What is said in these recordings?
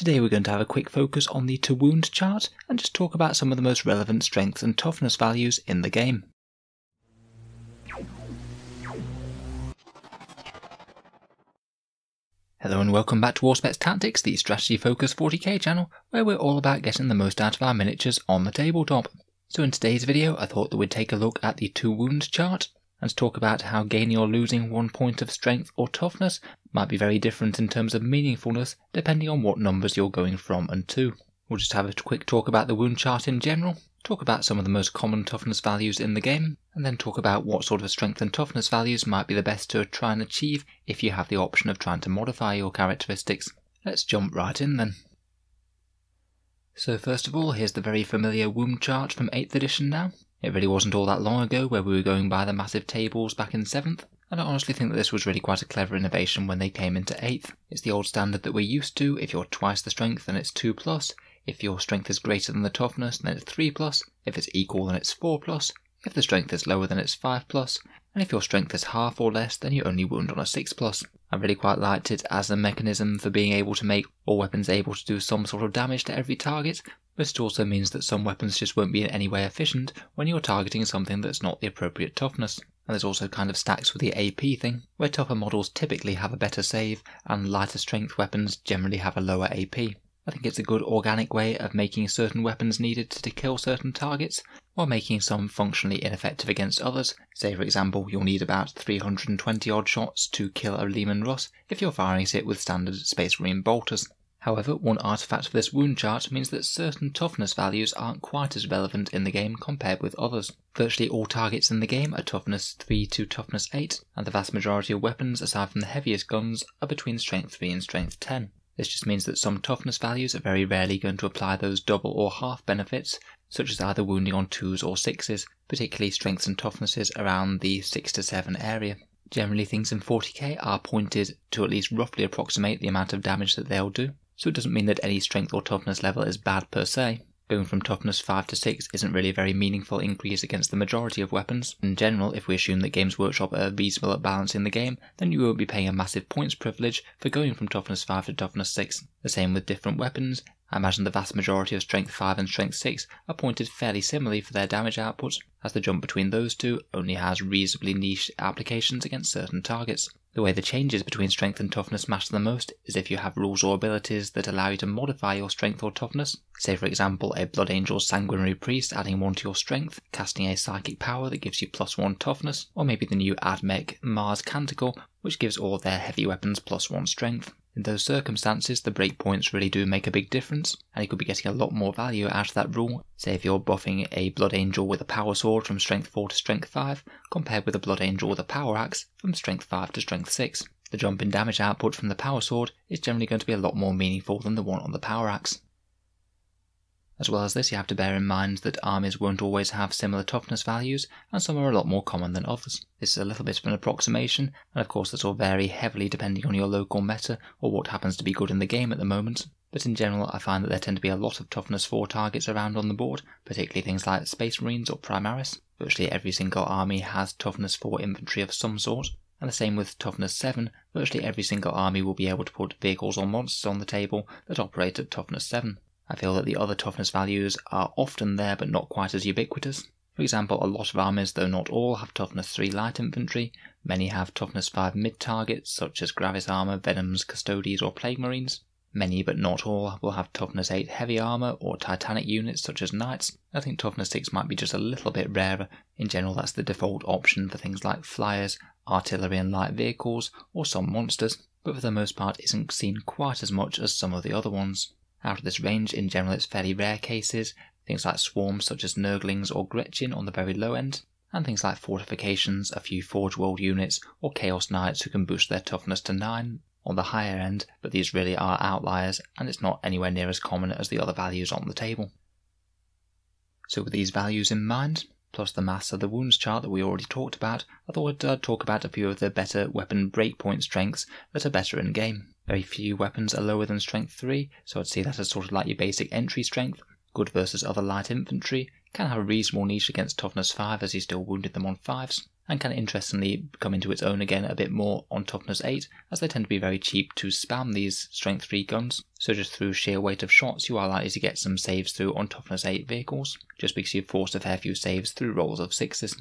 Today we're going to have a quick focus on the to wound chart and just talk about some of the most relevant strength and toughness values in the game. Hello and welcome back to Warspets Tactics, the strategy focused 40k channel, where we're all about getting the most out of our miniatures on the tabletop. So in today's video I thought that we'd take a look at the to wound chart, and talk about how gaining or losing one point of strength or toughness might be very different in terms of meaningfulness depending on what numbers you're going from and to. We'll just have a quick talk about the wound chart in general, talk about some of the most common toughness values in the game, and then talk about what sort of strength and toughness values might be the best to try and achieve if you have the option of trying to modify your characteristics. Let's jump right in then. So first of all, here's the very familiar womb chart from 8th edition now. It really wasn't all that long ago where we were going by the massive tables back in 7th, and I honestly think that this was really quite a clever innovation when they came into 8th. It's the old standard that we're used to, if you're twice the strength then it's 2+, plus. if your strength is greater than the toughness then it's 3+, plus. if it's equal then it's 4+, plus. if the strength is lower then it's 5+, plus. and if your strength is half or less then you only wound on a 6+. Plus. I really quite liked it as a mechanism for being able to make all weapons able to do some sort of damage to every target, this also means that some weapons just won't be in any way efficient when you're targeting something that's not the appropriate toughness. And this also kind of stacks with the AP thing, where tougher models typically have a better save, and lighter strength weapons generally have a lower AP. I think it's a good organic way of making certain weapons needed to kill certain targets, while making some functionally ineffective against others. Say, for example, you'll need about 320 odd shots to kill a Lehman Russ if you're firing it with standard Space Marine bolters. However, one artifact of this wound chart means that certain toughness values aren't quite as relevant in the game compared with others. Virtually all targets in the game are toughness 3 to toughness 8, and the vast majority of weapons, aside from the heaviest guns, are between strength 3 and strength 10. This just means that some toughness values are very rarely going to apply those double or half benefits, such as either wounding on 2s or 6s, particularly strengths and toughnesses around the 6 to 7 area. Generally, things in 40k are pointed to at least roughly approximate the amount of damage that they'll do. So it doesn't mean that any strength or toughness level is bad per se. Going from toughness 5 to 6 isn't really a very meaningful increase against the majority of weapons. In general, if we assume that Games Workshop are reasonable at balancing the game, then you won't be paying a massive points privilege for going from toughness 5 to toughness 6. The same with different weapons. I imagine the vast majority of Strength 5 and Strength 6 are pointed fairly similarly for their damage outputs, as the jump between those two only has reasonably niche applications against certain targets. The way the changes between strength and toughness matter the most is if you have rules or abilities that allow you to modify your strength or toughness. Say, for example, a Blood Angel's Sanguinary Priest adding 1 to your strength, casting a psychic power that gives you plus 1 toughness, or maybe the new Admech Mars Canticle, which gives all their heavy weapons plus 1 strength. In those circumstances, the breakpoints really do make a big difference, and you could be getting a lot more value out of that rule, say if you're buffing a Blood Angel with a Power Sword from Strength 4 to Strength 5, compared with a Blood Angel with a Power Axe from Strength 5 to Strength 6. The jump in damage output from the Power Sword is generally going to be a lot more meaningful than the one on the Power Axe. As well as this, you have to bear in mind that armies won't always have similar toughness values, and some are a lot more common than others. This is a little bit of an approximation, and of course this will vary heavily depending on your local meta or what happens to be good in the game at the moment. But in general, I find that there tend to be a lot of toughness 4 targets around on the board, particularly things like Space Marines or Primaris. Virtually every single army has toughness 4 infantry of some sort, and the same with toughness 7, virtually every single army will be able to put vehicles or monsters on the table that operate at toughness 7. I feel that the other toughness values are often there but not quite as ubiquitous. For example, a lot of armies, though not all, have toughness 3 light infantry, many have toughness 5 mid targets, such as Gravis armor, Venoms, Custodes, or Plague Marines. Many, but not all, will have toughness 8 heavy armor or titanic units such as knights. I think toughness 6 might be just a little bit rarer. In general, that's the default option for things like flyers, artillery and light vehicles, or some monsters, but for the most part isn't seen quite as much as some of the other ones. Out of this range, in general, it's fairly rare cases, things like swarms such as Nurglings or Gretchen on the very low end, and things like fortifications, a few Forge World units, or Chaos Knights who can boost their toughness to 9 on the higher end, but these really are outliers, and it's not anywhere near as common as the other values on the table. So with these values in mind, plus the mass of the wounds chart that we already talked about, I thought I'd uh, talk about a few of the better weapon breakpoint strengths that are better in game. Very few weapons are lower than strength 3, so I'd say that is sort of like your basic entry strength. Good versus other light infantry. Can have a reasonable niche against toughness 5 as he still wounded them on 5s. And can interestingly come into its own again a bit more on toughness 8 as they tend to be very cheap to spam these strength 3 guns. So just through sheer weight of shots you are likely to get some saves through on toughness 8 vehicles just because you've forced a fair few saves through rolls of 6s.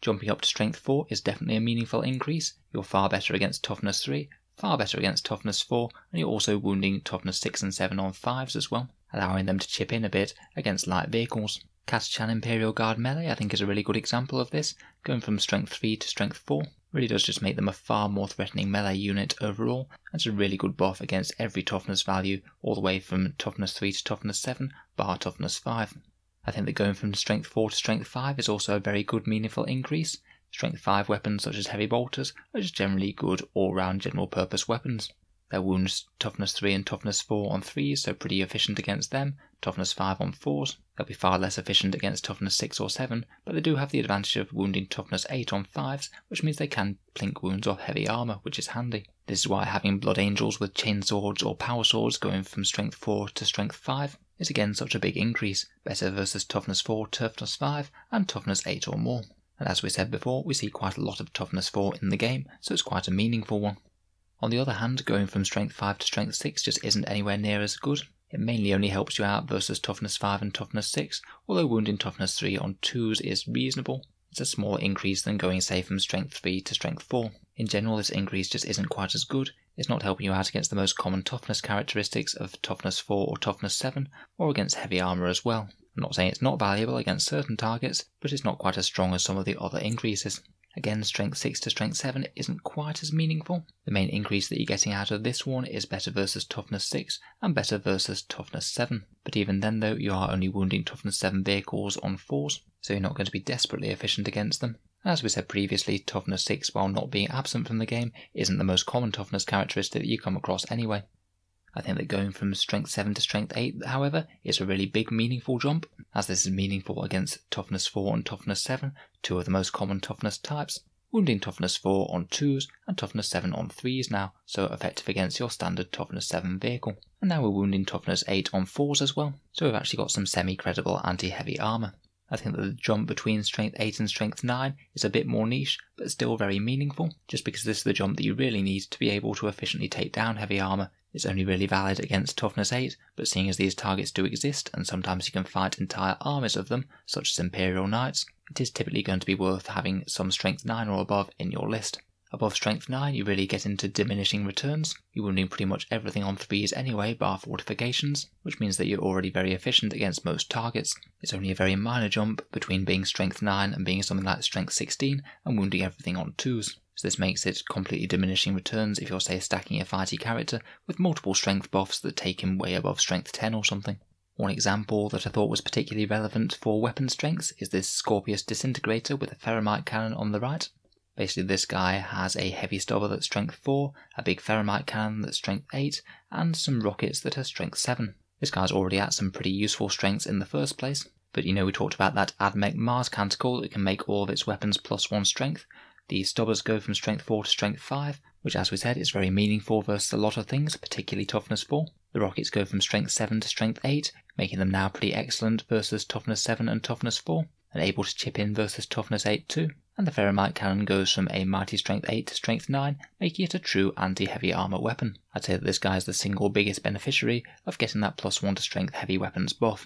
Jumping up to strength 4 is definitely a meaningful increase. You're far better against toughness 3, far better against toughness 4, and you're also wounding toughness 6 and 7 on 5s as well, allowing them to chip in a bit against light vehicles. Katachan Imperial Guard Melee I think is a really good example of this, going from strength 3 to strength 4, really does just make them a far more threatening melee unit overall, and it's a really good buff against every toughness value, all the way from toughness 3 to toughness 7, bar toughness 5. I think that going from strength 4 to strength 5 is also a very good meaningful increase, Strength 5 weapons such as heavy bolters are just generally good all-round general purpose weapons. Their wounds toughness 3 and toughness 4 on 3s, so pretty efficient against them. Toughness 5 on 4s, they'll be far less efficient against toughness 6 or 7, but they do have the advantage of wounding toughness 8 on 5s, which means they can plink wounds off heavy armour, which is handy. This is why having Blood Angels with chain swords or power swords going from strength 4 to strength 5 is again such a big increase, better versus toughness 4, toughness 5, and toughness 8 or more and as we said before, we see quite a lot of toughness 4 in the game, so it's quite a meaningful one. On the other hand, going from strength 5 to strength 6 just isn't anywhere near as good. It mainly only helps you out versus toughness 5 and toughness 6, although wounding toughness 3 on 2s is reasonable. It's a smaller increase than going, say, from strength 3 to strength 4. In general, this increase just isn't quite as good. It's not helping you out against the most common toughness characteristics of toughness 4 or toughness 7, or against heavy armour as well. I'm not saying it's not valuable against certain targets, but it's not quite as strong as some of the other increases. Again, strength 6 to strength 7 isn't quite as meaningful. The main increase that you're getting out of this one is better versus toughness 6 and better versus toughness 7. But even then though, you are only wounding toughness 7 vehicles on 4s, so you're not going to be desperately efficient against them. As we said previously, toughness 6, while not being absent from the game, isn't the most common toughness characteristic that you come across anyway. I think that going from strength 7 to strength 8, however, is a really big meaningful jump, as this is meaningful against toughness 4 and toughness 7, two of the most common toughness types, wounding toughness 4 on 2s and toughness 7 on 3s now, so effective against your standard toughness 7 vehicle. And now we're wounding toughness 8 on 4s as well, so we've actually got some semi-credible anti-heavy armour. I think that the jump between strength 8 and strength 9 is a bit more niche, but still very meaningful, just because this is the jump that you really need to be able to efficiently take down heavy armour it's only really valid against toughness 8, but seeing as these targets do exist, and sometimes you can fight entire armies of them, such as Imperial Knights, it is typically going to be worth having some strength 9 or above in your list. Above strength 9, you really get into diminishing returns. You will need pretty much everything on 3s anyway, bar fortifications, which means that you're already very efficient against most targets. It's only a very minor jump between being strength 9 and being something like strength 16 and wounding everything on 2s. So this makes it completely diminishing returns if you're, say, stacking a fighty character with multiple strength buffs that take him way above strength 10 or something. One example that I thought was particularly relevant for weapon strengths is this Scorpius disintegrator with a ferromite cannon on the right. Basically, this guy has a heavy stubber that's strength 4, a big ferromite cannon that's strength 8, and some rockets that are strength 7. This guy's already at some pretty useful strengths in the first place, but you know we talked about that Admech Mars canticle that can make all of its weapons plus 1 strength. The stubbers go from strength 4 to strength 5, which as we said is very meaningful versus a lot of things, particularly toughness 4. The rockets go from strength 7 to strength 8, making them now pretty excellent versus toughness 7 and toughness 4 and able to chip in versus toughness 8 too. And the Ferromite cannon goes from a mighty strength 8 to strength 9, making it a true anti-heavy armor weapon. I'd say that this guy is the single biggest beneficiary of getting that plus 1 to strength heavy weapons buff.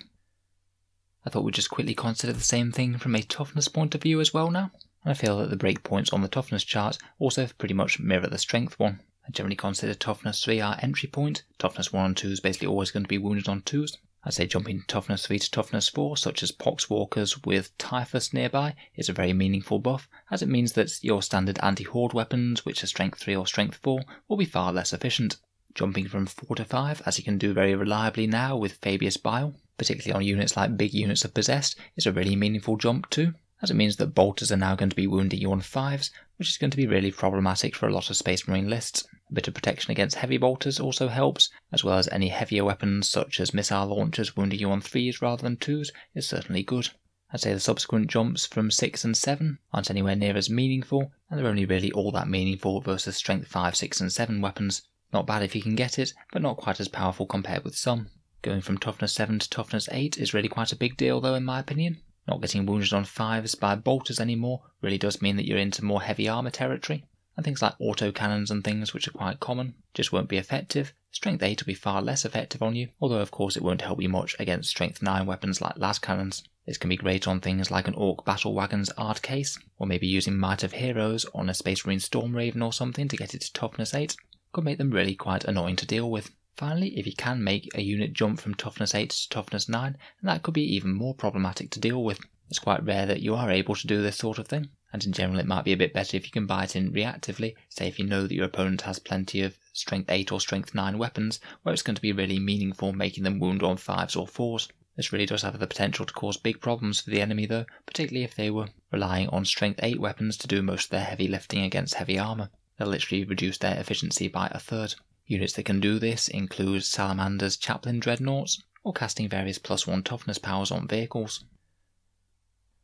I thought we'd just quickly consider the same thing from a toughness point of view as well now, and I feel that the breakpoints on the toughness chart also pretty much mirror the strength one. I generally consider toughness 3 our entry point, toughness 1 and 2 is basically always going to be wounded on 2s, as they jump in toughness 3 to toughness 4, such as poxwalkers with typhus nearby, is a very meaningful buff, as it means that your standard anti-horde weapons, which are strength 3 or strength 4, will be far less efficient. Jumping from 4 to 5, as you can do very reliably now with Fabius Bile, particularly on units like big units of Possessed, is a really meaningful jump too, as it means that bolters are now going to be wounding you on 5s, which is going to be really problematic for a lot of Space Marine lists. A bit of protection against heavy bolters also helps, as well as any heavier weapons such as missile launchers wounding you on threes rather than twos is certainly good. I'd say the subsequent jumps from 6 and 7 aren't anywhere near as meaningful, and they're only really all that meaningful versus strength 5, 6, and 7 weapons. Not bad if you can get it, but not quite as powerful compared with some. Going from toughness 7 to toughness 8 is really quite a big deal though in my opinion. Not getting wounded on 5s by bolters anymore really does mean that you're into more heavy armour territory, and things like autocannons and things, which are quite common, just won't be effective. Strength 8 will be far less effective on you, although of course it won't help you much against Strength 9 weapons like las cannons. This can be great on things like an Orc Battle Wagon's Art Case, or maybe using Might of Heroes on a Space Marine Storm Raven or something to get it to Toughness 8, could make them really quite annoying to deal with. Finally, if you can make a unit jump from toughness 8 to toughness 9, that could be even more problematic to deal with. It's quite rare that you are able to do this sort of thing, and in general it might be a bit better if you can buy it in reactively, say if you know that your opponent has plenty of strength 8 or strength 9 weapons, where it's going to be really meaningful making them wound on 5s or 4s. This really does have the potential to cause big problems for the enemy though, particularly if they were relying on strength 8 weapons to do most of their heavy lifting against heavy armour. They'll literally reduce their efficiency by a third. Units that can do this include Salamander's Chaplain Dreadnoughts, or casting various plus 1 toughness powers on vehicles.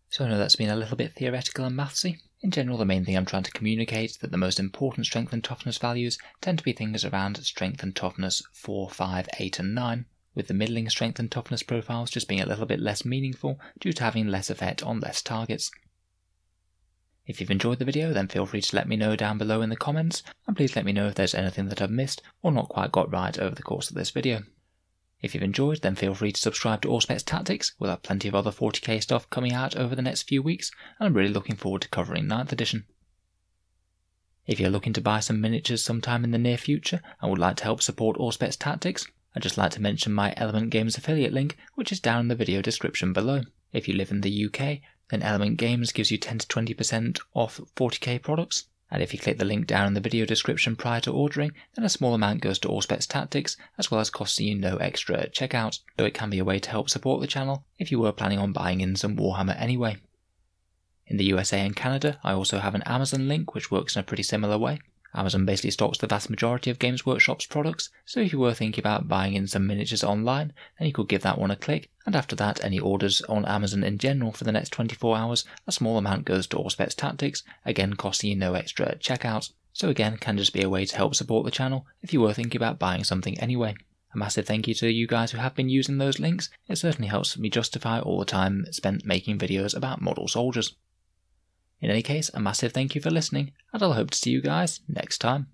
So I know that's been a little bit theoretical and mathsy. In general, the main thing I'm trying to communicate is that the most important strength and toughness values tend to be things around strength and toughness 4, 5, 8 and 9, with the middling strength and toughness profiles just being a little bit less meaningful due to having less effect on less targets. If you've enjoyed the video, then feel free to let me know down below in the comments, and please let me know if there's anything that I've missed or not quite got right over the course of this video. If you've enjoyed, then feel free to subscribe to Allspets Tactics. We'll have plenty of other 40k stuff coming out over the next few weeks, and I'm really looking forward to covering 9th edition. If you're looking to buy some miniatures sometime in the near future and would like to help support Allspets Tactics, I'd just like to mention my Element Games affiliate link, which is down in the video description below. If you live in the UK, then Element Games gives you 10 to 20% off 40k products. And if you click the link down in the video description prior to ordering, then a small amount goes to Allspets Tactics, as well as costing you no extra at checkout, though it can be a way to help support the channel if you were planning on buying in some Warhammer anyway. In the USA and Canada, I also have an Amazon link which works in a pretty similar way. Amazon basically stocks the vast majority of Games Workshop's products, so if you were thinking about buying in some miniatures online, then you could give that one a click and after that, any orders on Amazon in general for the next 24 hours, a small amount goes to Allspets Tactics, again costing you no extra at checkout, so again can just be a way to help support the channel if you were thinking about buying something anyway. A massive thank you to you guys who have been using those links, it certainly helps me justify all the time spent making videos about model soldiers. In any case, a massive thank you for listening, and I'll hope to see you guys next time.